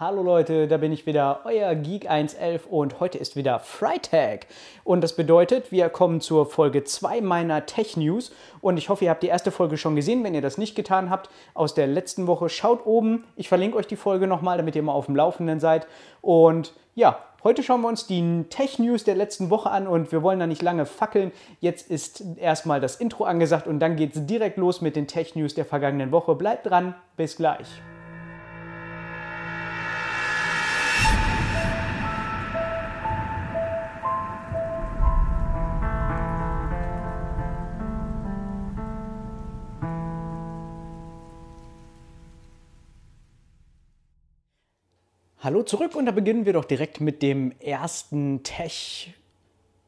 Hallo Leute, da bin ich wieder, euer Geek111 und heute ist wieder Freitag. Und das bedeutet, wir kommen zur Folge 2 meiner Tech News. Und ich hoffe, ihr habt die erste Folge schon gesehen. Wenn ihr das nicht getan habt, aus der letzten Woche, schaut oben. Ich verlinke euch die Folge nochmal, damit ihr mal auf dem Laufenden seid. Und ja, heute schauen wir uns die Tech News der letzten Woche an und wir wollen da nicht lange fackeln. Jetzt ist erstmal das Intro angesagt und dann geht es direkt los mit den Tech News der vergangenen Woche. Bleibt dran, bis gleich. Hallo zurück und da beginnen wir doch direkt mit dem ersten Tech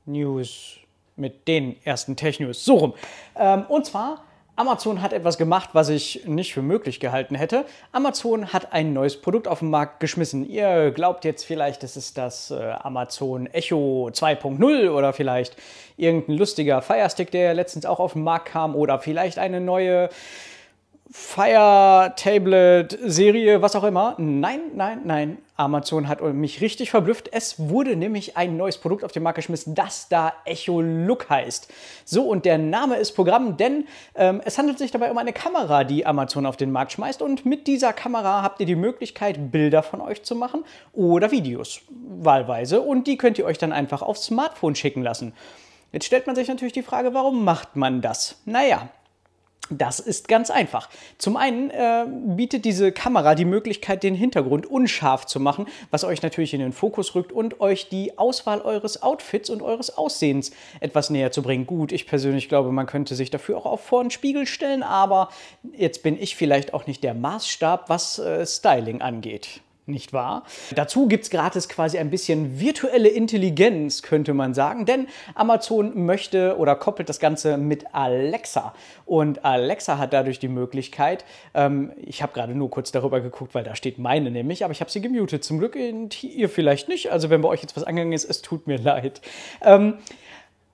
News, mit den ersten Tech News, so rum. Ähm, und zwar, Amazon hat etwas gemacht, was ich nicht für möglich gehalten hätte. Amazon hat ein neues Produkt auf den Markt geschmissen. Ihr glaubt jetzt vielleicht, das ist das äh, Amazon Echo 2.0 oder vielleicht irgendein lustiger Firestick, der letztens auch auf den Markt kam oder vielleicht eine neue Fire Tablet Serie, was auch immer. Nein, nein, nein. Amazon hat mich richtig verblüfft. Es wurde nämlich ein neues Produkt auf den Markt geschmissen, das da Echo Look heißt. So, und der Name ist Programm, denn ähm, es handelt sich dabei um eine Kamera, die Amazon auf den Markt schmeißt. Und mit dieser Kamera habt ihr die Möglichkeit, Bilder von euch zu machen oder Videos, wahlweise. Und die könnt ihr euch dann einfach aufs Smartphone schicken lassen. Jetzt stellt man sich natürlich die Frage, warum macht man das? Naja, das ist ganz einfach. Zum einen äh, bietet diese Kamera die Möglichkeit, den Hintergrund unscharf zu machen, was euch natürlich in den Fokus rückt und euch die Auswahl eures Outfits und eures Aussehens etwas näher zu bringen. Gut, ich persönlich glaube, man könnte sich dafür auch auf vor einen Spiegel stellen, aber jetzt bin ich vielleicht auch nicht der Maßstab, was äh, Styling angeht nicht wahr? Dazu gibt es gratis quasi ein bisschen virtuelle Intelligenz, könnte man sagen, denn Amazon möchte oder koppelt das Ganze mit Alexa. Und Alexa hat dadurch die Möglichkeit, ähm, ich habe gerade nur kurz darüber geguckt, weil da steht meine nämlich, aber ich habe sie gemutet. Zum Glück ihr vielleicht nicht. Also wenn bei euch jetzt was angegangen ist, es tut mir leid. Ähm,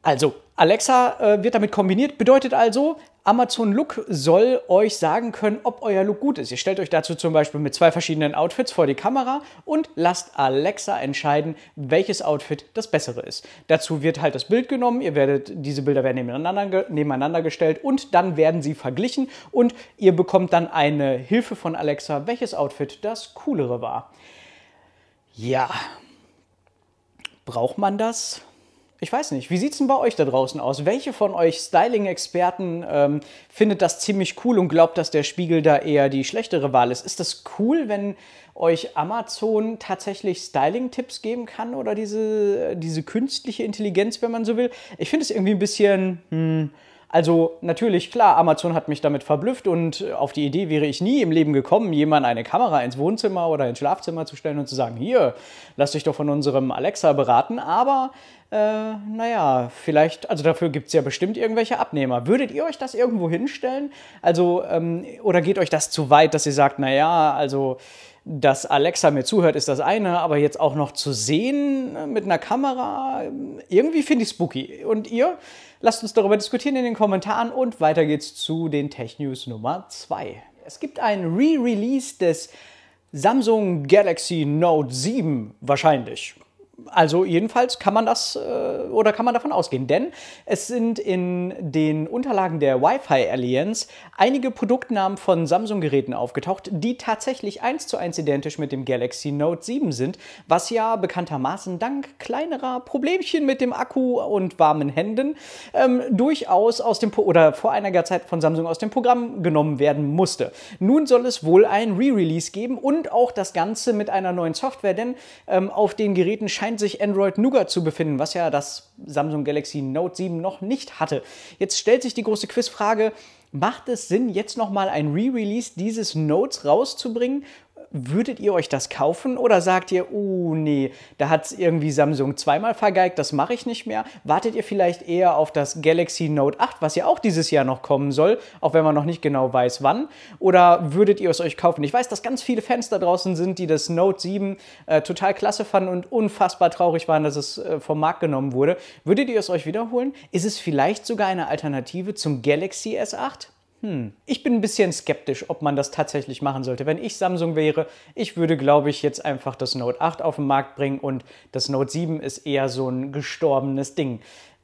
also, Alexa äh, wird damit kombiniert, bedeutet also, Amazon Look soll euch sagen können, ob euer Look gut ist. Ihr stellt euch dazu zum Beispiel mit zwei verschiedenen Outfits vor die Kamera und lasst Alexa entscheiden, welches Outfit das bessere ist. Dazu wird halt das Bild genommen, ihr werdet, diese Bilder werden nebeneinander, nebeneinander gestellt und dann werden sie verglichen und ihr bekommt dann eine Hilfe von Alexa, welches Outfit das coolere war. Ja, braucht man das? Ich weiß nicht, wie sieht es denn bei euch da draußen aus? Welche von euch Styling-Experten ähm, findet das ziemlich cool und glaubt, dass der Spiegel da eher die schlechtere Wahl ist? Ist das cool, wenn euch Amazon tatsächlich Styling-Tipps geben kann oder diese, diese künstliche Intelligenz, wenn man so will? Ich finde es irgendwie ein bisschen... Hm, also natürlich, klar, Amazon hat mich damit verblüfft und äh, auf die Idee wäre ich nie im Leben gekommen, jemand eine Kamera ins Wohnzimmer oder ins Schlafzimmer zu stellen und zu sagen, hier, lass dich doch von unserem Alexa beraten, aber äh, naja, vielleicht, also dafür gibt es ja bestimmt irgendwelche Abnehmer. Würdet ihr euch das irgendwo hinstellen? Also, ähm, oder geht euch das zu weit, dass ihr sagt, naja, also dass Alexa mir zuhört, ist das eine, aber jetzt auch noch zu sehen äh, mit einer Kamera, äh, irgendwie finde ich spooky. Und ihr? Lasst uns darüber diskutieren in den Kommentaren und weiter geht's zu den Tech News Nummer 2. Es gibt ein Re-Release des Samsung Galaxy Note 7 wahrscheinlich. Also jedenfalls kann man das äh, oder kann man davon ausgehen, denn es sind in den Unterlagen der Wi-Fi Alliance einige Produktnamen von Samsung-Geräten aufgetaucht, die tatsächlich eins zu eins identisch mit dem Galaxy Note 7 sind, was ja bekanntermaßen dank kleinerer Problemchen mit dem Akku und warmen Händen ähm, durchaus aus dem po oder vor einiger Zeit von Samsung aus dem Programm genommen werden musste. Nun soll es wohl ein Re-Release geben und auch das Ganze mit einer neuen Software, denn ähm, auf den Geräten scheint scheint sich Android Nougat zu befinden, was ja das Samsung Galaxy Note 7 noch nicht hatte. Jetzt stellt sich die große Quizfrage, macht es Sinn, jetzt nochmal ein Re-Release dieses Notes rauszubringen würdet ihr euch das kaufen oder sagt ihr, oh nee, da hat es irgendwie Samsung zweimal vergeigt, das mache ich nicht mehr? Wartet ihr vielleicht eher auf das Galaxy Note 8, was ja auch dieses Jahr noch kommen soll, auch wenn man noch nicht genau weiß wann? Oder würdet ihr es euch kaufen? Ich weiß, dass ganz viele Fans da draußen sind, die das Note 7 äh, total klasse fanden und unfassbar traurig waren, dass es äh, vom Markt genommen wurde. Würdet ihr es euch wiederholen? Ist es vielleicht sogar eine Alternative zum Galaxy S8? Hm. Ich bin ein bisschen skeptisch, ob man das tatsächlich machen sollte. Wenn ich Samsung wäre, ich würde, glaube ich, jetzt einfach das Note 8 auf den Markt bringen und das Note 7 ist eher so ein gestorbenes Ding.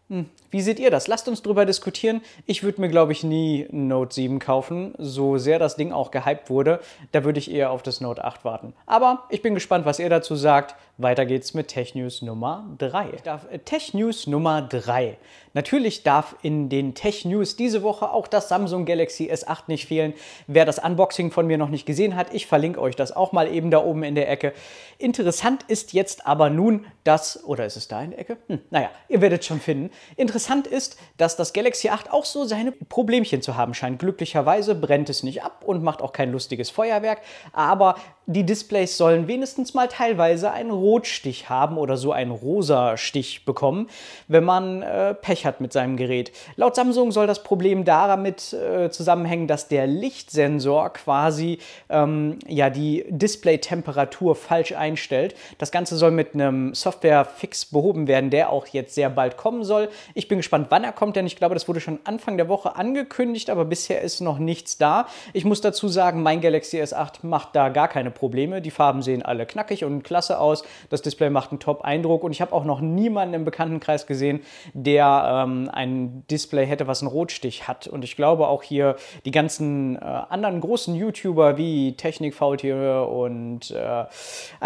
Hm. Wie seht ihr das? Lasst uns drüber diskutieren. Ich würde mir, glaube ich, nie ein Note 7 kaufen, so sehr das Ding auch gehypt wurde. Da würde ich eher auf das Note 8 warten. Aber ich bin gespannt, was ihr dazu sagt. Weiter geht's mit Tech News Nummer 3. Äh, Tech News Nummer 3. Natürlich darf in den Tech News diese Woche auch das Samsung Galaxy S8 nicht fehlen. Wer das Unboxing von mir noch nicht gesehen hat, ich verlinke euch das auch mal eben da oben in der Ecke. Interessant ist jetzt aber nun, dass, oder ist es da in der Ecke? Hm, naja, ihr werdet schon finden. Interessant ist, dass das Galaxy 8 auch so seine Problemchen zu haben scheint. Glücklicherweise brennt es nicht ab und macht auch kein lustiges Feuerwerk, aber die Displays sollen wenigstens mal teilweise einen Rotstich haben oder so einen rosa Stich bekommen, wenn man äh, Pech hat mit seinem Gerät. Laut Samsung soll das Problem damit äh, zusammenhängen, dass der Lichtsensor quasi ähm, ja, die Displaytemperatur falsch einstellt. Das Ganze soll mit einem Softwarefix behoben werden, der auch jetzt sehr bald kommen soll. Ich bin gespannt, wann er kommt, denn ich glaube, das wurde schon Anfang der Woche angekündigt, aber bisher ist noch nichts da. Ich muss dazu sagen, mein Galaxy S8 macht da gar keine Probleme. Die Farben sehen alle knackig und klasse aus. Das Display macht einen Top-Eindruck und ich habe auch noch niemanden im Bekanntenkreis gesehen, der ähm, ein Display hätte, was einen Rotstich hat. Und ich glaube auch hier die ganzen äh, anderen großen YouTuber wie Technik Technikfaultiere und äh,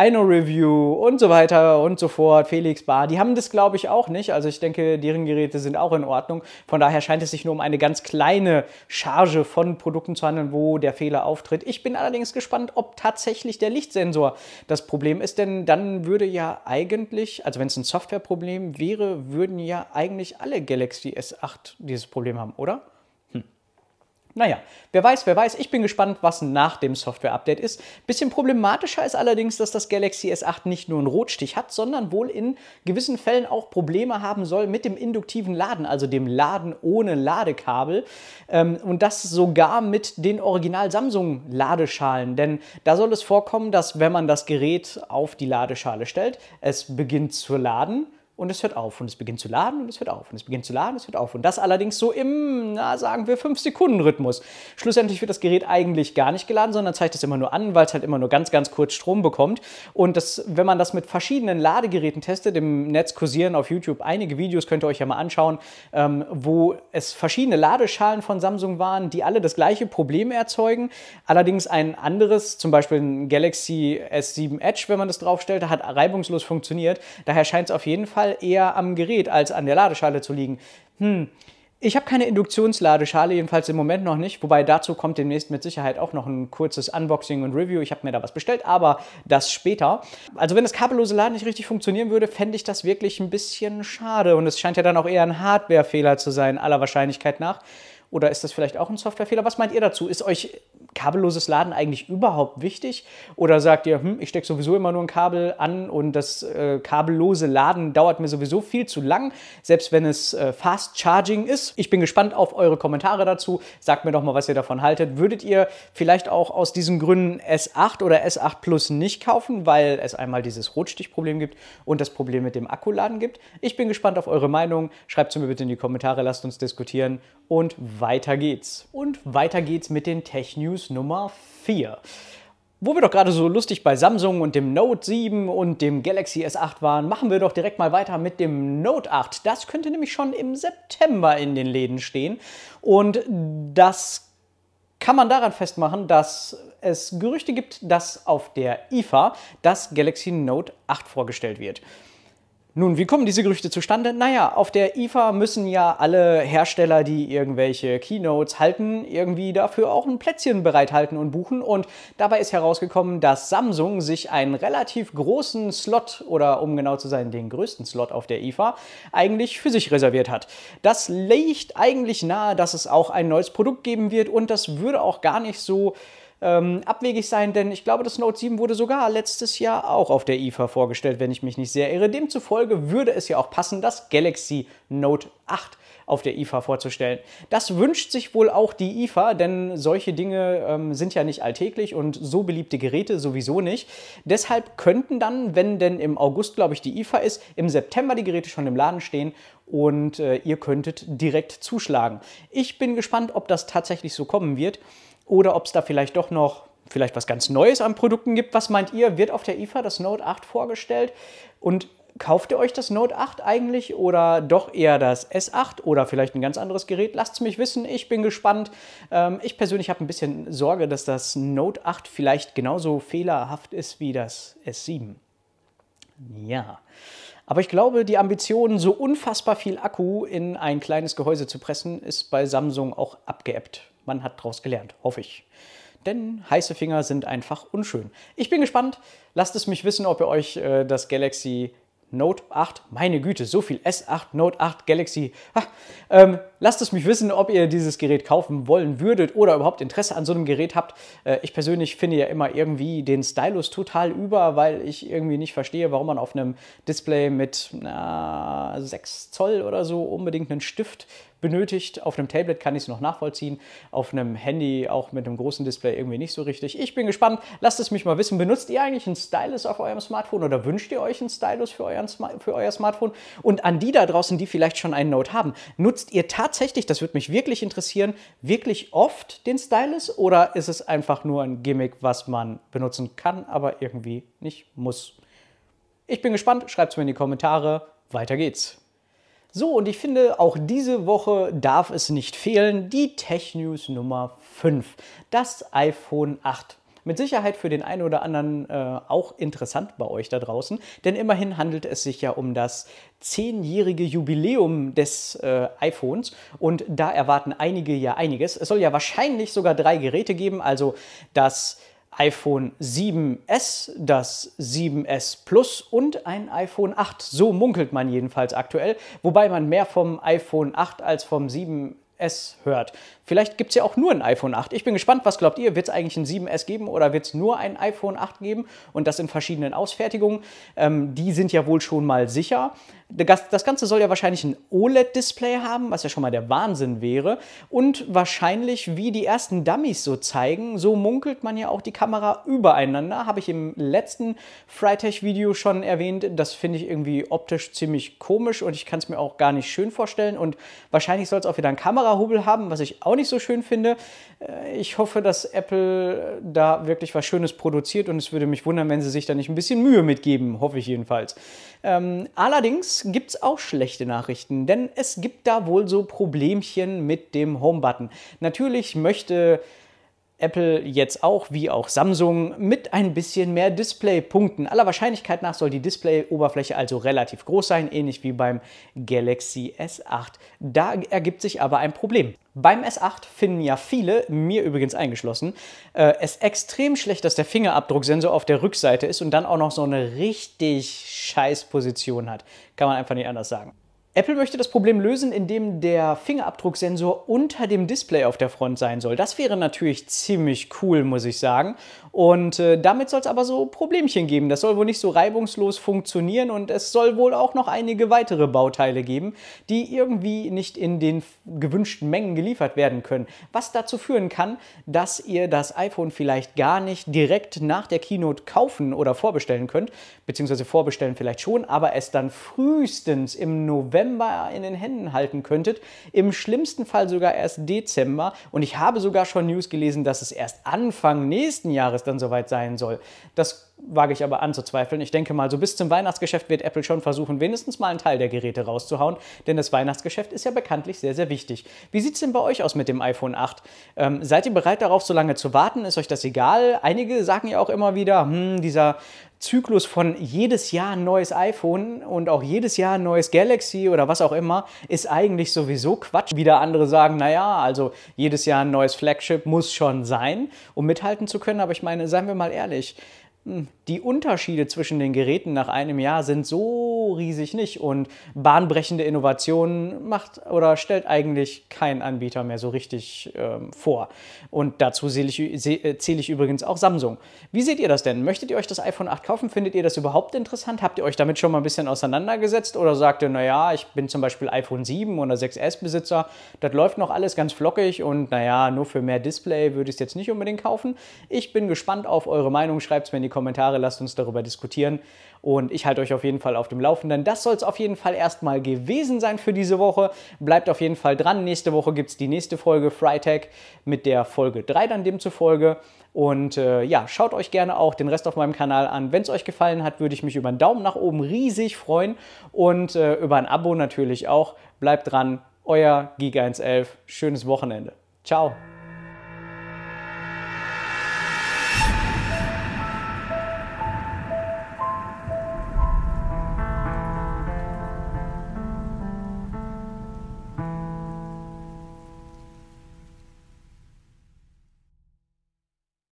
Ino Review und so weiter und so fort, Felix Bar, die haben das glaube ich auch nicht. Also ich denke, deren Geräte sind auch in Ordnung. Von daher scheint es sich nur um eine ganz kleine Charge von Produkten zu handeln, wo der Fehler auftritt. Ich bin allerdings gespannt, ob tatsächlich tatsächlich der Lichtsensor das Problem ist, denn dann würde ja eigentlich, also wenn es ein Softwareproblem wäre, würden ja eigentlich alle Galaxy S8 dieses Problem haben, oder? Naja, wer weiß, wer weiß. Ich bin gespannt, was nach dem Software-Update ist. Bisschen problematischer ist allerdings, dass das Galaxy S8 nicht nur einen Rotstich hat, sondern wohl in gewissen Fällen auch Probleme haben soll mit dem induktiven Laden, also dem Laden ohne Ladekabel. Ähm, und das sogar mit den original Samsung-Ladeschalen. Denn da soll es vorkommen, dass wenn man das Gerät auf die Ladeschale stellt, es beginnt zu laden und es hört auf und es beginnt zu laden und es hört auf und es beginnt zu laden und es hört auf. Und das allerdings so im, na, sagen wir, 5-Sekunden-Rhythmus. Schlussendlich wird das Gerät eigentlich gar nicht geladen, sondern zeigt es immer nur an, weil es halt immer nur ganz, ganz kurz Strom bekommt. Und das, wenn man das mit verschiedenen Ladegeräten testet, im Netz kursieren auf YouTube einige Videos, könnt ihr euch ja mal anschauen, ähm, wo es verschiedene Ladeschalen von Samsung waren, die alle das gleiche Problem erzeugen. Allerdings ein anderes, zum Beispiel ein Galaxy S7 Edge, wenn man das draufstellte, hat reibungslos funktioniert. Daher scheint es auf jeden Fall Fall eher am Gerät als an der Ladeschale zu liegen. Hm. Ich habe keine Induktionsladeschale, jedenfalls im Moment noch nicht. Wobei dazu kommt demnächst mit Sicherheit auch noch ein kurzes Unboxing und Review. Ich habe mir da was bestellt, aber das später. Also wenn das kabellose Laden nicht richtig funktionieren würde, fände ich das wirklich ein bisschen schade. Und es scheint ja dann auch eher ein Hardwarefehler zu sein, aller Wahrscheinlichkeit nach. Oder ist das vielleicht auch ein Softwarefehler? Was meint ihr dazu? Ist euch kabelloses Laden eigentlich überhaupt wichtig? Oder sagt ihr, hm, ich stecke sowieso immer nur ein Kabel an und das äh, kabellose Laden dauert mir sowieso viel zu lang, selbst wenn es äh, Fast Charging ist? Ich bin gespannt auf eure Kommentare dazu. Sagt mir doch mal, was ihr davon haltet. Würdet ihr vielleicht auch aus diesen Gründen S8 oder S8 Plus nicht kaufen, weil es einmal dieses Rotstichproblem gibt und das Problem mit dem Akkuladen gibt? Ich bin gespannt auf eure Meinung. Schreibt sie mir bitte in die Kommentare, lasst uns diskutieren und weiter geht's. Und weiter geht's mit den Tech News News Nummer 4. Wo wir doch gerade so lustig bei Samsung und dem Note 7 und dem Galaxy S8 waren, machen wir doch direkt mal weiter mit dem Note 8. Das könnte nämlich schon im September in den Läden stehen. Und das kann man daran festmachen, dass es Gerüchte gibt, dass auf der IFA das Galaxy Note 8 vorgestellt wird. Nun, wie kommen diese Gerüchte zustande? Naja, auf der IFA müssen ja alle Hersteller, die irgendwelche Keynotes halten, irgendwie dafür auch ein Plätzchen bereithalten und buchen. Und dabei ist herausgekommen, dass Samsung sich einen relativ großen Slot, oder um genau zu sein, den größten Slot auf der IFA, eigentlich für sich reserviert hat. Das legt eigentlich nahe, dass es auch ein neues Produkt geben wird und das würde auch gar nicht so ähm, abwegig sein, denn ich glaube, das Note 7 wurde sogar letztes Jahr auch auf der IFA vorgestellt, wenn ich mich nicht sehr irre. Demzufolge würde es ja auch passen, das Galaxy Note 8 auf der IFA vorzustellen. Das wünscht sich wohl auch die IFA, denn solche Dinge ähm, sind ja nicht alltäglich und so beliebte Geräte sowieso nicht. Deshalb könnten dann, wenn denn im August, glaube ich, die IFA ist, im September die Geräte schon im Laden stehen und äh, ihr könntet direkt zuschlagen. Ich bin gespannt, ob das tatsächlich so kommen wird oder ob es da vielleicht doch noch vielleicht was ganz Neues an Produkten gibt. Was meint ihr? Wird auf der IFA das Note 8 vorgestellt? Und kauft ihr euch das Note 8 eigentlich oder doch eher das S8 oder vielleicht ein ganz anderes Gerät? Lasst es mich wissen, ich bin gespannt. Ähm, ich persönlich habe ein bisschen Sorge, dass das Note 8 vielleicht genauso fehlerhaft ist wie das S7. Ja. Aber ich glaube, die Ambition, so unfassbar viel Akku in ein kleines Gehäuse zu pressen, ist bei Samsung auch abgeebbt. Man hat daraus gelernt, hoffe ich. Denn heiße Finger sind einfach unschön. Ich bin gespannt. Lasst es mich wissen, ob ihr euch äh, das Galaxy Note 8, meine Güte, so viel S8, Note 8, Galaxy. Ha, ähm, lasst es mich wissen, ob ihr dieses Gerät kaufen wollen würdet oder überhaupt Interesse an so einem Gerät habt. Äh, ich persönlich finde ja immer irgendwie den Stylus total über, weil ich irgendwie nicht verstehe, warum man auf einem Display mit na, 6 Zoll oder so unbedingt einen Stift benötigt. Auf einem Tablet kann ich es noch nachvollziehen, auf einem Handy auch mit einem großen Display irgendwie nicht so richtig. Ich bin gespannt, lasst es mich mal wissen. Benutzt ihr eigentlich einen Stylus auf eurem Smartphone oder wünscht ihr euch einen Stylus für, euren für euer Smartphone? Und an die da draußen, die vielleicht schon einen Note haben, nutzt ihr tatsächlich, das würde mich wirklich interessieren, wirklich oft den Stylus oder ist es einfach nur ein Gimmick, was man benutzen kann, aber irgendwie nicht muss? Ich bin gespannt, schreibt es mir in die Kommentare. Weiter geht's. So, und ich finde, auch diese Woche darf es nicht fehlen, die Tech News Nummer 5, das iPhone 8. Mit Sicherheit für den einen oder anderen äh, auch interessant bei euch da draußen, denn immerhin handelt es sich ja um das zehnjährige Jubiläum des äh, iPhones und da erwarten einige ja einiges. Es soll ja wahrscheinlich sogar drei Geräte geben, also das iPhone 7S, das 7S Plus und ein iPhone 8. So munkelt man jedenfalls aktuell, wobei man mehr vom iPhone 8 als vom 7S hört. Vielleicht gibt es ja auch nur ein iPhone 8. Ich bin gespannt, was glaubt ihr? Wird es eigentlich ein 7S geben oder wird es nur ein iPhone 8 geben und das in verschiedenen Ausfertigungen? Ähm, die sind ja wohl schon mal sicher. Das Ganze soll ja wahrscheinlich ein OLED-Display haben, was ja schon mal der Wahnsinn wäre. Und wahrscheinlich, wie die ersten Dummies so zeigen, so munkelt man ja auch die Kamera übereinander. Habe ich im letzten Freitech-Video schon erwähnt. Das finde ich irgendwie optisch ziemlich komisch und ich kann es mir auch gar nicht schön vorstellen. Und wahrscheinlich soll es auch wieder einen Kamerahubel haben, was ich auch nicht nicht so schön finde. Äh, ich hoffe, dass Apple äh, da wirklich was Schönes produziert und es würde mich wundern, wenn sie sich da nicht ein bisschen Mühe mitgeben, hoffe ich jedenfalls. Ähm, allerdings gibt es auch schlechte Nachrichten, denn es gibt da wohl so Problemchen mit dem Home-Button. Natürlich möchte Apple jetzt auch, wie auch Samsung, mit ein bisschen mehr Displaypunkten. Aller Wahrscheinlichkeit nach soll die Display-Oberfläche also relativ groß sein, ähnlich wie beim Galaxy S8. Da ergibt sich aber ein Problem beim S8 finden ja viele, mir übrigens eingeschlossen, äh, es extrem schlecht, dass der Fingerabdrucksensor auf der Rückseite ist und dann auch noch so eine richtig scheiß Position hat. Kann man einfach nicht anders sagen. Apple möchte das Problem lösen, indem der Fingerabdrucksensor unter dem Display auf der Front sein soll. Das wäre natürlich ziemlich cool, muss ich sagen. Und äh, damit soll es aber so Problemchen geben. Das soll wohl nicht so reibungslos funktionieren und es soll wohl auch noch einige weitere Bauteile geben, die irgendwie nicht in den gewünschten Mengen geliefert werden können. Was dazu führen kann, dass ihr das iPhone vielleicht gar nicht direkt nach der Keynote kaufen oder vorbestellen könnt, beziehungsweise vorbestellen vielleicht schon, aber es dann frühestens im November November in den Händen halten könntet, im schlimmsten Fall sogar erst Dezember. Und ich habe sogar schon News gelesen, dass es erst Anfang nächsten Jahres dann soweit sein soll. Das wage ich aber anzuzweifeln. Ich denke mal, so bis zum Weihnachtsgeschäft wird Apple schon versuchen, wenigstens mal einen Teil der Geräte rauszuhauen, denn das Weihnachtsgeschäft ist ja bekanntlich sehr, sehr wichtig. Wie sieht es denn bei euch aus mit dem iPhone 8? Ähm, seid ihr bereit darauf, so lange zu warten? Ist euch das egal? Einige sagen ja auch immer wieder, hm, dieser Zyklus von jedes Jahr ein neues iPhone und auch jedes Jahr ein neues Galaxy oder was auch immer ist eigentlich sowieso Quatsch. Wieder andere sagen, naja, also jedes Jahr ein neues Flagship muss schon sein, um mithalten zu können. Aber ich meine, seien wir mal ehrlich, hm, die Unterschiede zwischen den Geräten nach einem Jahr sind so riesig nicht und bahnbrechende Innovationen macht oder stellt eigentlich kein Anbieter mehr so richtig ähm, vor. Und dazu zähle ich, äh, zähle ich übrigens auch Samsung. Wie seht ihr das denn? Möchtet ihr euch das iPhone 8 kaufen? Findet ihr das überhaupt interessant? Habt ihr euch damit schon mal ein bisschen auseinandergesetzt oder sagt ihr, naja, ich bin zum Beispiel iPhone 7 oder 6S-Besitzer, das läuft noch alles ganz flockig und naja, nur für mehr Display würde ich es jetzt nicht unbedingt kaufen. Ich bin gespannt auf eure Meinung, schreibt es mir in die Kommentare lasst uns darüber diskutieren und ich halte euch auf jeden Fall auf dem Laufenden. Das soll es auf jeden Fall erstmal gewesen sein für diese Woche. Bleibt auf jeden Fall dran. Nächste Woche gibt es die nächste Folge Freitag mit der Folge 3 dann demzufolge. Und äh, ja, schaut euch gerne auch den Rest auf meinem Kanal an. Wenn es euch gefallen hat, würde ich mich über einen Daumen nach oben riesig freuen und äh, über ein Abo natürlich auch. Bleibt dran, euer Giga111. Schönes Wochenende. Ciao.